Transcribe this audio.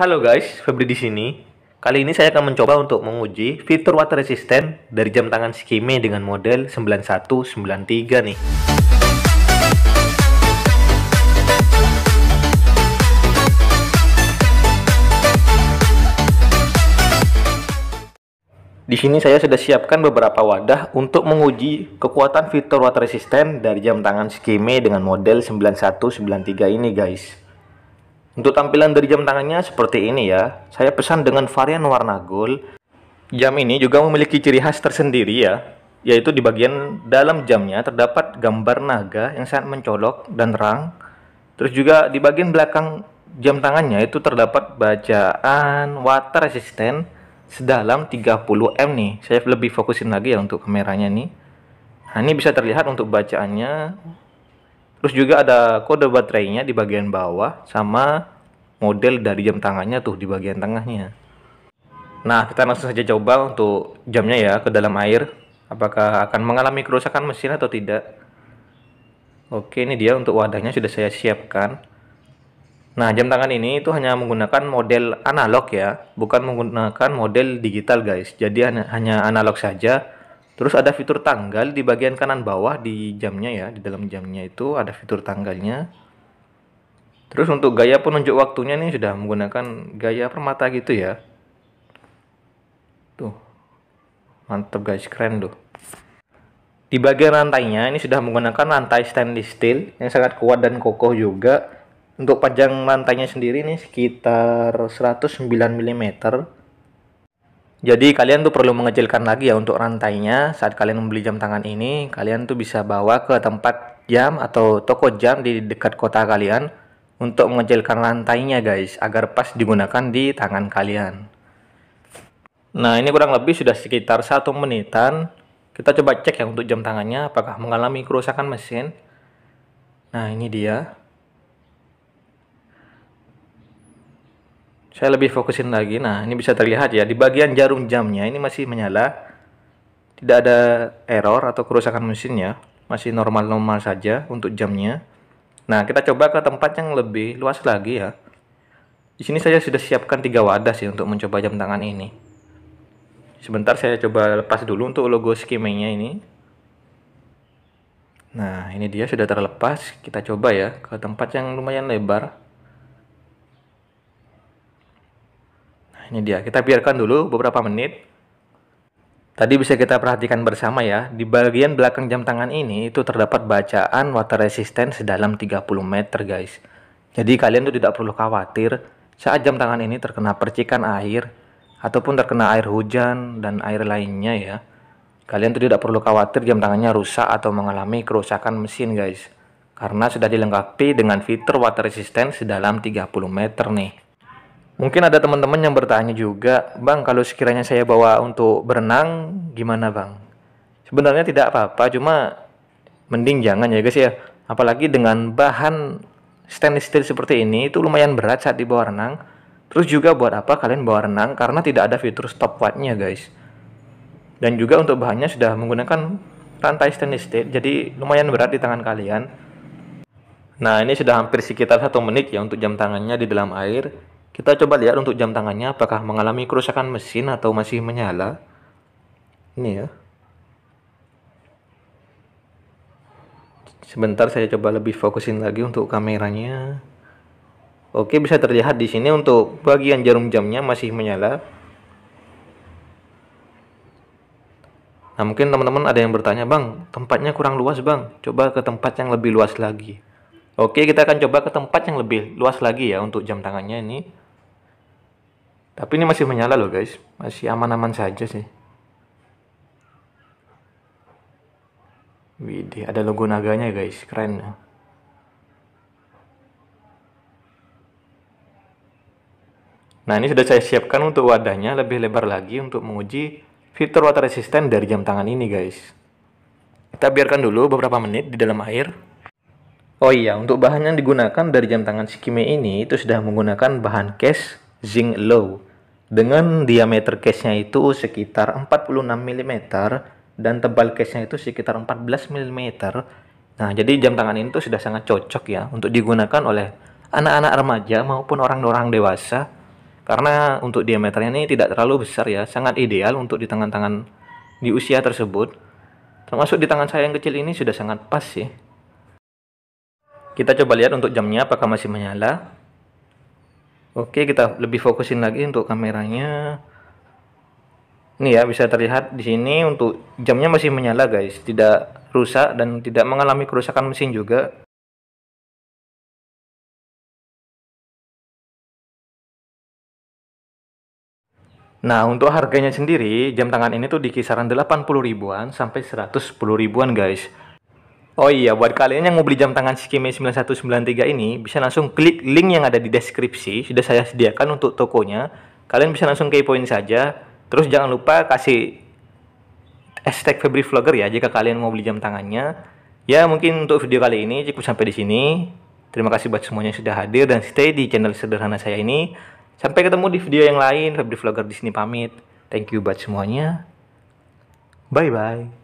Halo guys, Febri di sini. Kali ini saya akan mencoba untuk menguji fitur water resistant dari jam tangan Shikime dengan model 9193 nih. Di sini saya sudah siapkan beberapa wadah untuk menguji kekuatan fitur water resistant dari jam tangan Shikime dengan model 9193 ini guys. Untuk tampilan dari jam tangannya seperti ini ya. Saya pesan dengan varian warna gold. Jam ini juga memiliki ciri khas tersendiri ya, yaitu di bagian dalam jamnya terdapat gambar naga yang sangat mencolok dan terang. Terus juga di bagian belakang jam tangannya itu terdapat bacaan water resistant sedalam 30 m nih. Saya lebih fokusin lagi ya untuk kameranya nih. Nah, ini bisa terlihat untuk bacaannya Terus juga ada kode baterainya di bagian bawah sama model dari jam tangannya tuh di bagian tengahnya. Nah, kita langsung saja coba untuk jamnya ya ke dalam air. Apakah akan mengalami kerusakan mesin atau tidak? Oke, ini dia untuk wadahnya sudah saya siapkan. Nah, jam tangan ini itu hanya menggunakan model analog ya, bukan menggunakan model digital guys. Jadi hanya analog saja Terus ada fitur tanggal di bagian kanan bawah di jamnya ya, di dalam jamnya itu ada fitur tanggalnya. Terus untuk gaya penunjuk waktunya ini sudah menggunakan gaya permata gitu ya. Tuh. mantep guys, keren tuh. Di bagian rantainya ini sudah menggunakan rantai stainless steel yang sangat kuat dan kokoh juga. Untuk panjang rantainya sendiri ini sekitar 109 mm jadi kalian tuh perlu mengecilkan lagi ya untuk rantainya saat kalian membeli jam tangan ini kalian tuh bisa bawa ke tempat jam atau toko jam di dekat kota kalian untuk mengecilkan rantainya guys agar pas digunakan di tangan kalian. Nah ini kurang lebih sudah sekitar satu menitan kita coba cek ya untuk jam tangannya apakah mengalami kerusakan mesin. Nah ini dia. saya lebih fokusin lagi nah ini bisa terlihat ya di bagian jarum jamnya ini masih menyala tidak ada error atau kerusakan mesinnya masih normal-normal saja untuk jamnya nah kita coba ke tempat yang lebih luas lagi ya di sini saya sudah siapkan tiga wadah sih untuk mencoba jam tangan ini sebentar saya coba lepas dulu untuk logo skimenya ini nah ini dia sudah terlepas kita coba ya ke tempat yang lumayan lebar ini dia. Kita biarkan dulu beberapa menit. Tadi bisa kita perhatikan bersama ya, di bagian belakang jam tangan ini itu terdapat bacaan water resistance dalam 30 meter guys. Jadi kalian tuh tidak perlu khawatir saat jam tangan ini terkena percikan air ataupun terkena air hujan dan air lainnya ya. Kalian tuh tidak perlu khawatir jam tangannya rusak atau mengalami kerusakan mesin guys. Karena sudah dilengkapi dengan fitur water resistance dalam 30 meter nih. Mungkin ada teman-teman yang bertanya juga, Bang, kalau sekiranya saya bawa untuk berenang, gimana Bang? Sebenarnya tidak apa-apa, cuma mending jangan ya guys ya. Apalagi dengan bahan stainless steel seperti ini, itu lumayan berat saat dibawa renang. Terus juga buat apa kalian bawa renang? Karena tidak ada fitur stopwatchnya guys. Dan juga untuk bahannya sudah menggunakan rantai stainless steel, jadi lumayan berat di tangan kalian. Nah ini sudah hampir sekitar satu menit ya untuk jam tangannya di dalam air kita coba lihat untuk jam tangannya apakah mengalami kerusakan mesin atau masih menyala. Ini ya. Sebentar saya coba lebih fokusin lagi untuk kameranya. Oke, bisa terlihat di sini untuk bagian jarum jamnya masih menyala. Nah, mungkin teman-teman ada yang bertanya, "Bang, tempatnya kurang luas, Bang. Coba ke tempat yang lebih luas lagi." Oke, kita akan coba ke tempat yang lebih luas lagi ya untuk jam tangannya ini. Tapi ini masih menyala loh guys, masih aman-aman saja sih. Widih, ada logo naganya ya guys, keren. Nah ini sudah saya siapkan untuk wadahnya lebih lebar lagi untuk menguji fitur water resistant dari jam tangan ini guys. Kita biarkan dulu beberapa menit di dalam air. Oh iya, untuk bahan yang digunakan dari jam tangan Shikime ini itu sudah menggunakan bahan case zinc low dengan diameter case-nya itu sekitar 46 mm dan tebal case-nya itu sekitar 14 mm. Nah, jadi jam tangan ini tuh sudah sangat cocok ya untuk digunakan oleh anak-anak remaja maupun orang-orang dewasa karena untuk diameternya ini tidak terlalu besar ya, sangat ideal untuk di tangan-tangan di usia tersebut. Termasuk di tangan saya yang kecil ini sudah sangat pas sih. Kita coba lihat untuk jamnya apakah masih menyala. Oke, kita lebih fokusin lagi untuk kameranya. Ini ya, bisa terlihat di sini untuk jamnya masih menyala guys, tidak rusak dan tidak mengalami kerusakan mesin juga. Nah, untuk harganya sendiri, jam tangan ini tuh di kisaran 80 ribuan sampai 110 ribuan guys. Oh iya, buat kalian yang mau beli jam tangan Shikimi 9193 ini, bisa langsung klik link yang ada di deskripsi, sudah saya sediakan untuk tokonya. Kalian bisa langsung kepoin saja. Terus jangan lupa kasih hashtag Febri Vlogger ya jika kalian mau beli jam tangannya. Ya, mungkin untuk video kali ini cukup sampai di sini. Terima kasih buat semuanya yang sudah hadir dan stay di channel sederhana saya ini. Sampai ketemu di video yang lain. Febri Vlogger di sini pamit. Thank you buat semuanya. Bye bye.